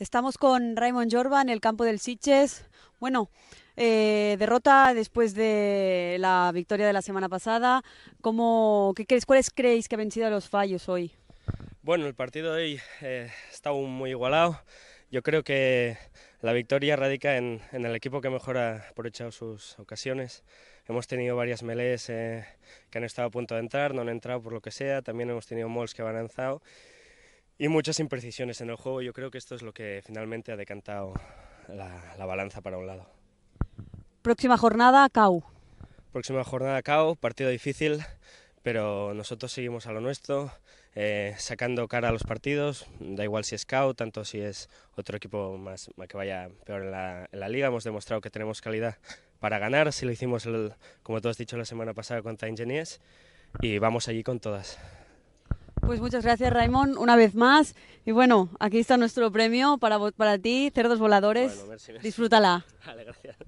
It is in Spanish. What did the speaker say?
Estamos con Raymond Jorba en el campo del Sitges. Bueno, eh, derrota después de la victoria de la semana pasada. ¿Cómo, qué crees, ¿Cuáles creéis que han sido los fallos hoy? Bueno, el partido hoy eh, está muy igualado. Yo creo que la victoria radica en, el equipo que mejor ha aprovechado sus ocasiones. Hemos tenido varias melees eh, que han estado a punto de entrar, no han entrado por lo que sea. También hemos tenido mols que han avanzado y muchas imprecisiones en el juego. Yo creo que esto es lo que finalmente ha decantado la, balanza para un lado. Próxima jornada, CAU. Próxima jornada, CAU, partido difícil, pero nosotros seguimos a lo nuestro, eh, sacando cara a los partidos, da igual si es CAU, tanto si es otro equipo más que vaya peor en la, liga. Hemos demostrado que tenemos calidad para ganar, si lo hicimos, como tú has dicho, la semana pasada contra Ingeniers, y vamos allí con todas. Pues muchas gracias, Raimón, una vez más. Y bueno, aquí está nuestro premio para, para ti, Cerdos Voladores. Disfrútala. Vale, gracias.